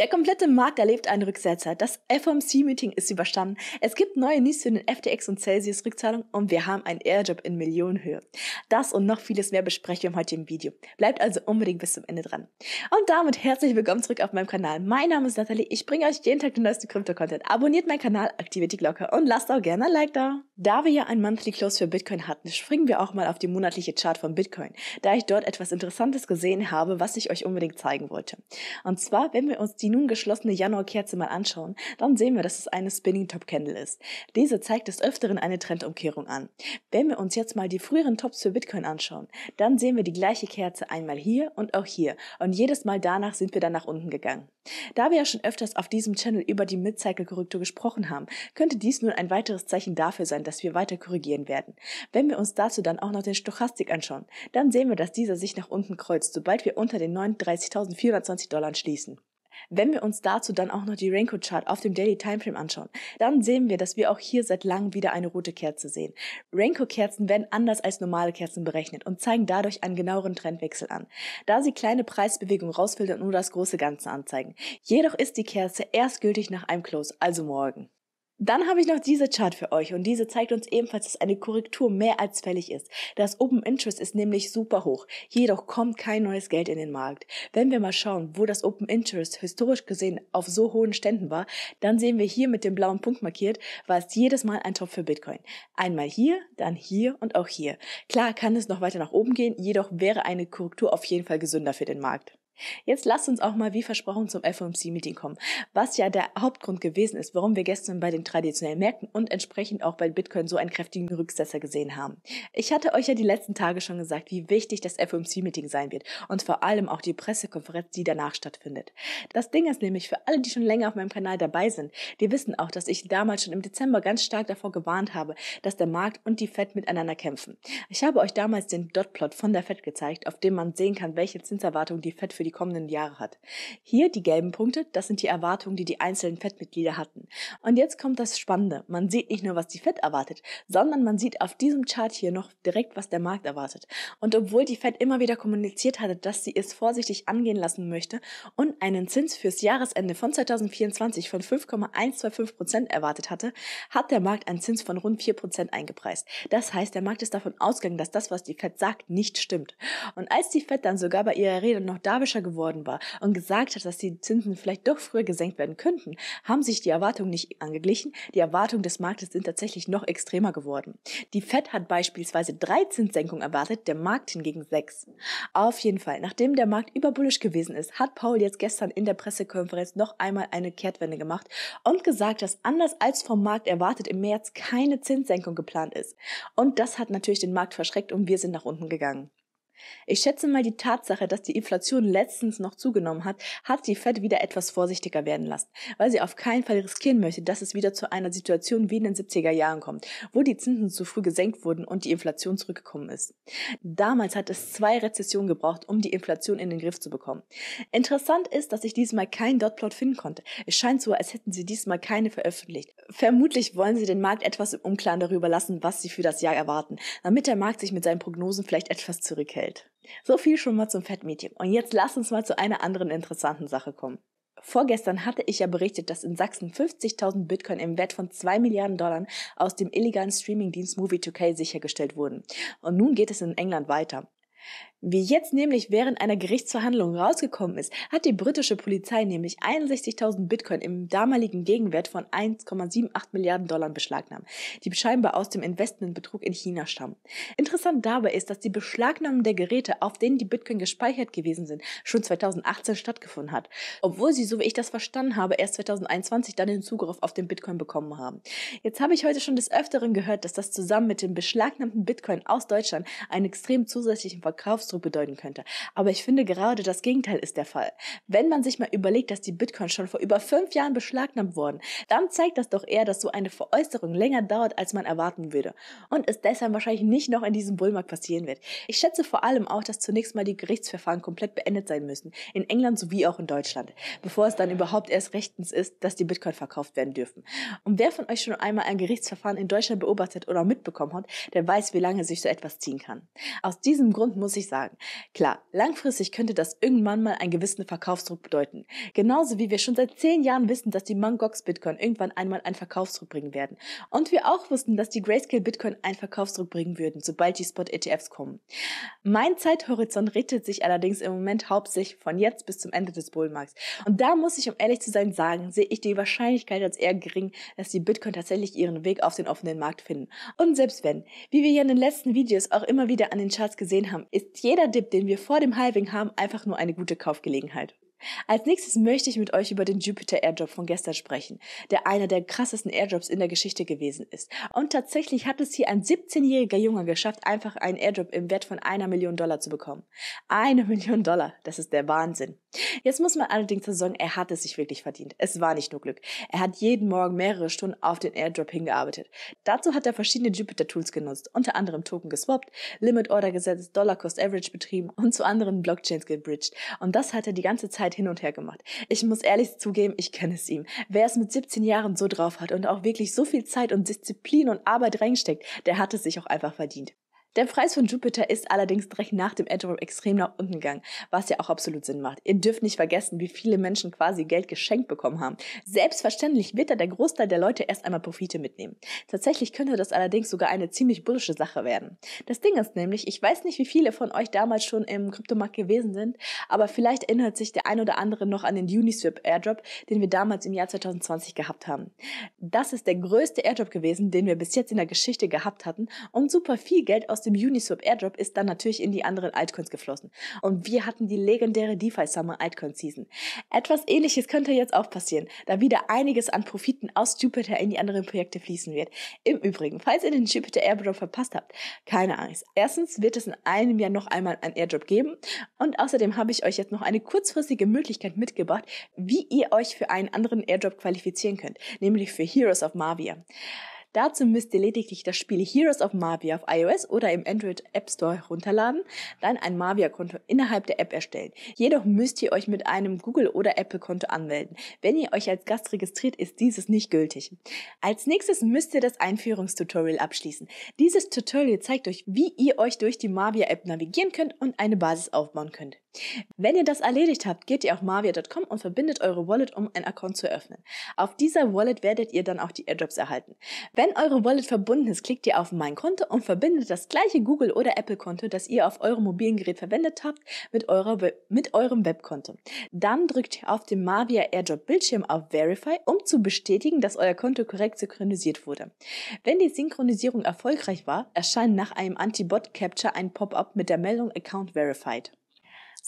Der komplette Markt erlebt einen Rücksetzer. Das FOMC-Meeting ist überstanden. Es gibt neue News für den FTX und Celsius Rückzahlung und wir haben einen Airjob in Millionenhöhe. Das und noch vieles mehr besprechen wir heute im Video. Bleibt also unbedingt bis zum Ende dran. Und damit herzlich willkommen zurück auf meinem Kanal. Mein Name ist Nathalie. Ich bringe euch jeden Tag den neuesten Krypto-Content. Abonniert meinen Kanal, aktiviert die Glocke und lasst auch gerne ein Like da. Da wir ja ein Monthly Close für Bitcoin hatten, springen wir auch mal auf die monatliche Chart von Bitcoin, da ich dort etwas Interessantes gesehen habe, was ich euch unbedingt zeigen wollte. Und zwar, wenn wir uns die nun geschlossene Januarkerze mal anschauen, dann sehen wir, dass es eine Spinning Top Candle ist. Diese zeigt des Öfteren eine Trendumkehrung an. Wenn wir uns jetzt mal die früheren Tops für Bitcoin anschauen, dann sehen wir die gleiche Kerze einmal hier und auch hier. Und jedes Mal danach sind wir dann nach unten gegangen. Da wir ja schon öfters auf diesem Channel über die Mid-Cycle-Korrektur gesprochen haben, könnte dies nun ein weiteres Zeichen dafür sein, dass wir weiter korrigieren werden. Wenn wir uns dazu dann auch noch den Stochastik anschauen, dann sehen wir, dass dieser sich nach unten kreuzt, sobald wir unter den 39.420 Dollar schließen. Wenn wir uns dazu dann auch noch die renko Chart auf dem Daily Timeframe anschauen, dann sehen wir, dass wir auch hier seit langem wieder eine rote Kerze sehen. renko Kerzen werden anders als normale Kerzen berechnet und zeigen dadurch einen genaueren Trendwechsel an, da sie kleine Preisbewegungen rausfiltern und nur das große Ganze anzeigen. Jedoch ist die Kerze erst gültig nach einem Close, also morgen. Dann habe ich noch diese Chart für euch und diese zeigt uns ebenfalls, dass eine Korrektur mehr als fällig ist. Das Open Interest ist nämlich super hoch, jedoch kommt kein neues Geld in den Markt. Wenn wir mal schauen, wo das Open Interest historisch gesehen auf so hohen Ständen war, dann sehen wir hier mit dem blauen Punkt markiert, war es jedes Mal ein Top für Bitcoin. Einmal hier, dann hier und auch hier. Klar kann es noch weiter nach oben gehen, jedoch wäre eine Korrektur auf jeden Fall gesünder für den Markt. Jetzt lasst uns auch mal wie versprochen zum FOMC-Meeting kommen, was ja der Hauptgrund gewesen ist, warum wir gestern bei den traditionellen Märkten und entsprechend auch bei Bitcoin so einen kräftigen Rücksetzer gesehen haben. Ich hatte euch ja die letzten Tage schon gesagt, wie wichtig das FOMC-Meeting sein wird und vor allem auch die Pressekonferenz, die danach stattfindet. Das Ding ist nämlich für alle, die schon länger auf meinem Kanal dabei sind, die wissen auch, dass ich damals schon im Dezember ganz stark davor gewarnt habe, dass der Markt und die Fed miteinander kämpfen. Ich habe euch damals den Dotplot von der Fed gezeigt, auf dem man sehen kann, welche Zinserwartungen die Fed für die die kommenden Jahre hat. Hier die gelben Punkte, das sind die Erwartungen, die die einzelnen Fettmitglieder hatten. Und jetzt kommt das Spannende. Man sieht nicht nur, was die Fett erwartet, sondern man sieht auf diesem Chart hier noch direkt, was der Markt erwartet. Und obwohl die Fett immer wieder kommuniziert hatte, dass sie es vorsichtig angehen lassen möchte und einen Zins fürs Jahresende von 2024 von 5,125 Prozent erwartet hatte, hat der Markt einen Zins von rund 4 Prozent eingepreist. Das heißt, der Markt ist davon ausgegangen, dass das, was die Fett sagt, nicht stimmt. Und als die Fett dann sogar bei ihrer Rede noch da skeptischer geworden war und gesagt hat, dass die Zinsen vielleicht doch früher gesenkt werden könnten, haben sich die Erwartungen nicht angeglichen. Die Erwartungen des Marktes sind tatsächlich noch extremer geworden. Die Fed hat beispielsweise drei Zinssenkungen erwartet, der Markt hingegen sechs. Auf jeden Fall, nachdem der Markt überbullisch gewesen ist, hat Paul jetzt gestern in der Pressekonferenz noch einmal eine Kehrtwende gemacht und gesagt, dass anders als vom Markt erwartet im März keine Zinssenkung geplant ist. Und das hat natürlich den Markt verschreckt und wir sind nach unten gegangen. Ich schätze mal, die Tatsache, dass die Inflation letztens noch zugenommen hat, hat die Fed wieder etwas vorsichtiger werden lassen, weil sie auf keinen Fall riskieren möchte, dass es wieder zu einer Situation wie in den 70er Jahren kommt, wo die Zinsen zu früh gesenkt wurden und die Inflation zurückgekommen ist. Damals hat es zwei Rezessionen gebraucht, um die Inflation in den Griff zu bekommen. Interessant ist, dass ich diesmal keinen Dotplot finden konnte. Es scheint so, als hätten sie diesmal keine veröffentlicht. Vermutlich wollen sie den Markt etwas im Unklaren darüber lassen, was sie für das Jahr erwarten, damit der Markt sich mit seinen Prognosen vielleicht etwas zurückhält. Welt. So viel schon mal zum Fettmädchen. Und jetzt lass uns mal zu einer anderen interessanten Sache kommen. Vorgestern hatte ich ja berichtet, dass in Sachsen 50.000 Bitcoin im Wert von 2 Milliarden Dollar aus dem illegalen Streamingdienst Movie2K sichergestellt wurden. Und nun geht es in England weiter. Wie jetzt nämlich während einer Gerichtsverhandlung rausgekommen ist, hat die britische Polizei nämlich 61.000 Bitcoin im damaligen Gegenwert von 1,78 Milliarden Dollar beschlagnahmt, die scheinbar aus dem Investmentbetrug in China stammen. Interessant dabei ist, dass die Beschlagnahme der Geräte, auf denen die Bitcoin gespeichert gewesen sind, schon 2018 stattgefunden hat, obwohl sie, so wie ich das verstanden habe, erst 2021 dann den Zugriff auf den Bitcoin bekommen haben. Jetzt habe ich heute schon des Öfteren gehört, dass das zusammen mit dem beschlagnahmten Bitcoin aus Deutschland einen extrem zusätzlichen Verkaufs Ausdruck bedeuten könnte. Aber ich finde gerade das Gegenteil ist der Fall. Wenn man sich mal überlegt, dass die Bitcoins schon vor über fünf Jahren beschlagnahmt wurden, dann zeigt das doch eher, dass so eine Veräußerung länger dauert, als man erwarten würde. Und es deshalb wahrscheinlich nicht noch in diesem Bullmarkt passieren wird. Ich schätze vor allem auch, dass zunächst mal die Gerichtsverfahren komplett beendet sein müssen. In England sowie auch in Deutschland. Bevor es dann überhaupt erst rechtens ist, dass die Bitcoin verkauft werden dürfen. Und wer von euch schon einmal ein Gerichtsverfahren in Deutschland beobachtet oder mitbekommen hat, der weiß, wie lange sich so etwas ziehen kann. Aus diesem Grund muss ich sagen, sagen. Klar, langfristig könnte das irgendwann mal einen gewissen Verkaufsdruck bedeuten. Genauso wie wir schon seit zehn Jahren wissen, dass die Mangox Bitcoin irgendwann einmal einen Verkaufsdruck bringen werden. Und wir auch wussten, dass die Grayscale Bitcoin einen Verkaufsdruck bringen würden, sobald die Spot ETFs kommen. Mein Zeithorizont richtet sich allerdings im Moment hauptsächlich von jetzt bis zum Ende des Bullmarkts. Und da muss ich, um ehrlich zu sein, sagen, sehe ich die Wahrscheinlichkeit als eher gering, dass die Bitcoin tatsächlich ihren Weg auf den offenen Markt finden. Und selbst wenn, wie wir hier in den letzten Videos auch immer wieder an den Charts gesehen haben, ist jeder jeder Dip, den wir vor dem Halving haben, einfach nur eine gute Kaufgelegenheit. Als nächstes möchte ich mit euch über den Jupiter Airdrop von gestern sprechen, der einer der krassesten Airdrops in der Geschichte gewesen ist. Und tatsächlich hat es hier ein 17-jähriger Junge geschafft, einfach einen Airdrop im Wert von einer Million Dollar zu bekommen. Eine Million Dollar, das ist der Wahnsinn. Jetzt muss man allerdings sagen, er hat es sich wirklich verdient. Es war nicht nur Glück. Er hat jeden Morgen mehrere Stunden auf den Airdrop hingearbeitet. Dazu hat er verschiedene Jupyter-Tools genutzt, unter anderem Token geswappt, Limit Order gesetzt, Dollar Cost Average betrieben und zu anderen Blockchains gebridged. Und das hat er die ganze Zeit hin und her gemacht. Ich muss ehrlich zugeben, ich kenne es ihm. Wer es mit 17 Jahren so drauf hat und auch wirklich so viel Zeit und Disziplin und Arbeit reinsteckt, der hat es sich auch einfach verdient. Der Preis von Jupiter ist allerdings direkt nach dem Adderall extrem nach unten gegangen, was ja auch absolut Sinn macht. Ihr dürft nicht vergessen, wie viele Menschen quasi Geld geschenkt bekommen haben. Selbstverständlich wird da der Großteil der Leute erst einmal Profite mitnehmen. Tatsächlich könnte das allerdings sogar eine ziemlich bullische Sache werden. Das Ding ist nämlich, ich weiß nicht, wie viele von euch damals schon im Kryptomarkt gewesen sind, aber vielleicht erinnert sich der ein oder andere noch an den Uniswap Airdrop, den wir damals im Jahr 2020 gehabt haben. Das ist der größte Airdrop gewesen, den wir bis jetzt in der Geschichte gehabt hatten und super viel Geld aus aus dem Uniswap Airdrop ist dann natürlich in die anderen Altcoins geflossen. Und wir hatten die legendäre DeFi Summer Altcoin Season. Etwas ähnliches könnte jetzt auch passieren, da wieder einiges an Profiten aus Jupiter in die anderen Projekte fließen wird. Im Übrigen, falls ihr den Jupiter Airdrop verpasst habt, keine Angst. Erstens wird es in einem Jahr noch einmal einen Airdrop geben und außerdem habe ich euch jetzt noch eine kurzfristige Möglichkeit mitgebracht, wie ihr euch für einen anderen Airdrop qualifizieren könnt, nämlich für Heroes of Mavia. Dazu müsst ihr lediglich das Spiel Heroes of Marvia auf iOS oder im Android App Store herunterladen, dann ein Marvia-Konto innerhalb der App erstellen. Jedoch müsst ihr euch mit einem Google- oder Apple-Konto anmelden. Wenn ihr euch als Gast registriert, ist dieses nicht gültig. Als nächstes müsst ihr das Einführungstutorial abschließen. Dieses Tutorial zeigt euch, wie ihr euch durch die Marvia-App navigieren könnt und eine Basis aufbauen könnt. Wenn ihr das erledigt habt, geht ihr auf marvia.com und verbindet eure Wallet, um ein Account zu öffnen. Auf dieser Wallet werdet ihr dann auch die Airdrops erhalten. Wenn eure Wallet verbunden ist, klickt ihr auf Mein Konto und verbindet das gleiche Google- oder Apple-Konto, das ihr auf eurem mobilen Gerät verwendet habt, mit, eurer, mit eurem Webkonto. Dann drückt ihr auf dem Mavia AirDrop Bildschirm auf Verify, um zu bestätigen, dass euer Konto korrekt synchronisiert wurde. Wenn die Synchronisierung erfolgreich war, erscheint nach einem Anti-Bot-Capture ein Pop-up mit der Meldung Account Verified.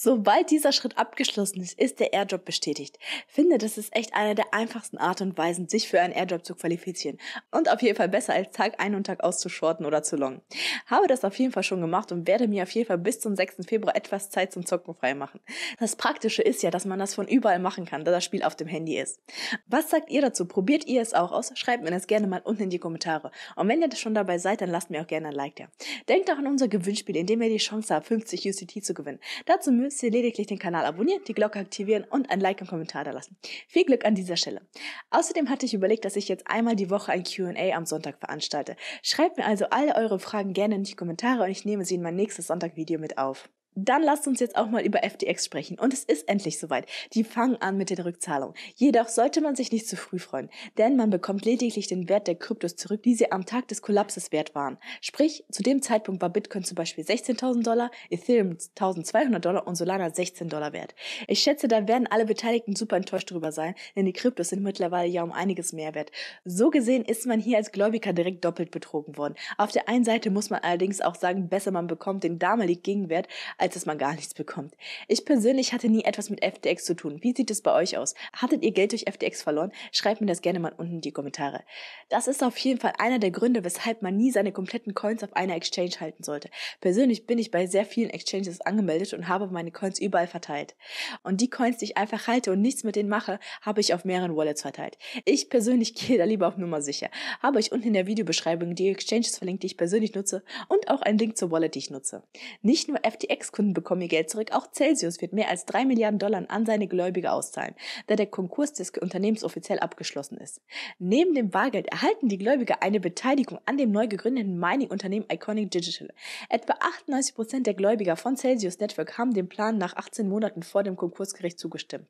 Sobald dieser Schritt abgeschlossen ist, ist der Airdrop bestätigt. Finde, das ist echt eine der einfachsten Art und Weisen, sich für einen Airdrop zu qualifizieren. Und auf jeden Fall besser als Tag ein und Tag aus oder zu longen. Habe das auf jeden Fall schon gemacht und werde mir auf jeden Fall bis zum 6. Februar etwas Zeit zum Zocken frei machen. Das Praktische ist ja, dass man das von überall machen kann, da das Spiel auf dem Handy ist. Was sagt ihr dazu? Probiert ihr es auch aus? Schreibt mir das gerne mal unten in die Kommentare. Und wenn ihr das schon dabei seid, dann lasst mir auch gerne ein Like da. Denkt auch an unser Gewinnspiel, in dem ihr die Chance habt, 50 UCT zu gewinnen. Dazu müsst müsst ihr lediglich den Kanal abonnieren, die Glocke aktivieren und ein Like und Kommentar da lassen. Viel Glück an dieser Stelle. Außerdem hatte ich überlegt, dass ich jetzt einmal die Woche ein Q&A am Sonntag veranstalte. Schreibt mir also alle eure Fragen gerne in die Kommentare und ich nehme sie in mein nächstes Sonntagvideo mit auf. Dann lasst uns jetzt auch mal über FTX sprechen. Und es ist endlich soweit. Die fangen an mit den Rückzahlungen. Jedoch sollte man sich nicht zu früh freuen, denn man bekommt lediglich den Wert der Kryptos zurück, die sie am Tag des Kollapses wert waren. Sprich, zu dem Zeitpunkt war Bitcoin zum Beispiel 16.000 Dollar, Ethereum 1.200 Dollar und Solana 16 Dollar wert. Ich schätze, da werden alle Beteiligten super enttäuscht darüber sein, denn die Kryptos sind mittlerweile ja um einiges mehr wert. So gesehen ist man hier als Gläubiger direkt doppelt betrogen worden. Auf der einen Seite muss man allerdings auch sagen, besser man bekommt den damaligen Gegenwert als als dass man gar nichts bekommt. Ich persönlich hatte nie etwas mit FTX zu tun. Wie sieht es bei euch aus? Hattet ihr Geld durch FTX verloren? Schreibt mir das gerne mal unten in die Kommentare. Das ist auf jeden Fall einer der Gründe, weshalb man nie seine kompletten Coins auf einer Exchange halten sollte. Persönlich bin ich bei sehr vielen Exchanges angemeldet und habe meine Coins überall verteilt. Und die Coins, die ich einfach halte und nichts mit denen mache, habe ich auf mehreren Wallets verteilt. Ich persönlich gehe da lieber auf Nummer sicher. Habe ich unten in der Videobeschreibung die Exchanges verlinkt, die ich persönlich nutze und auch einen Link zur Wallet, die ich nutze. Nicht nur FTX Kunden bekommen ihr Geld zurück. Auch Celsius wird mehr als drei Milliarden Dollar an seine Gläubiger auszahlen, da der Konkurs des Unternehmens offiziell abgeschlossen ist. Neben dem Bargeld erhalten die Gläubiger eine Beteiligung an dem neu gegründeten Mining-Unternehmen Iconic Digital. Etwa 98 Prozent der Gläubiger von Celsius Network haben dem Plan nach 18 Monaten vor dem Konkursgericht zugestimmt.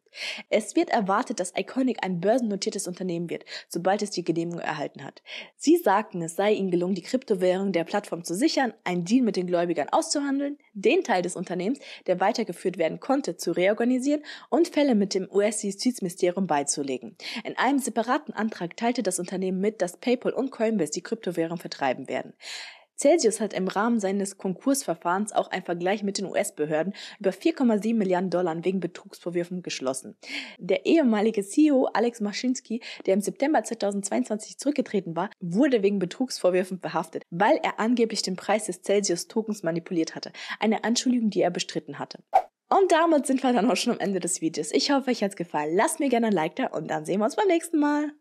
Es wird erwartet, dass Iconic ein börsennotiertes Unternehmen wird, sobald es die Genehmigung erhalten hat. Sie sagten, es sei ihnen gelungen, die Kryptowährung der Plattform zu sichern, einen Deal mit den Gläubigern auszuhandeln, den Teil des des Unternehmens, der weitergeführt werden konnte, zu reorganisieren und Fälle mit dem US-Justizministerium beizulegen. In einem separaten Antrag teilte das Unternehmen mit, dass PayPal und Coinbase die Kryptowährung vertreiben werden. Celsius hat im Rahmen seines Konkursverfahrens auch ein Vergleich mit den US-Behörden über 4,7 Milliarden Dollar wegen Betrugsvorwürfen geschlossen. Der ehemalige CEO Alex Maschinski, der im September 2022 zurückgetreten war, wurde wegen Betrugsvorwürfen verhaftet, weil er angeblich den Preis des Celsius-Tokens manipuliert hatte. Eine Anschuldigung, die er bestritten hatte. Und damit sind wir dann auch schon am Ende des Videos. Ich hoffe, euch hat's gefallen. Lasst mir gerne ein Like da und dann sehen wir uns beim nächsten Mal.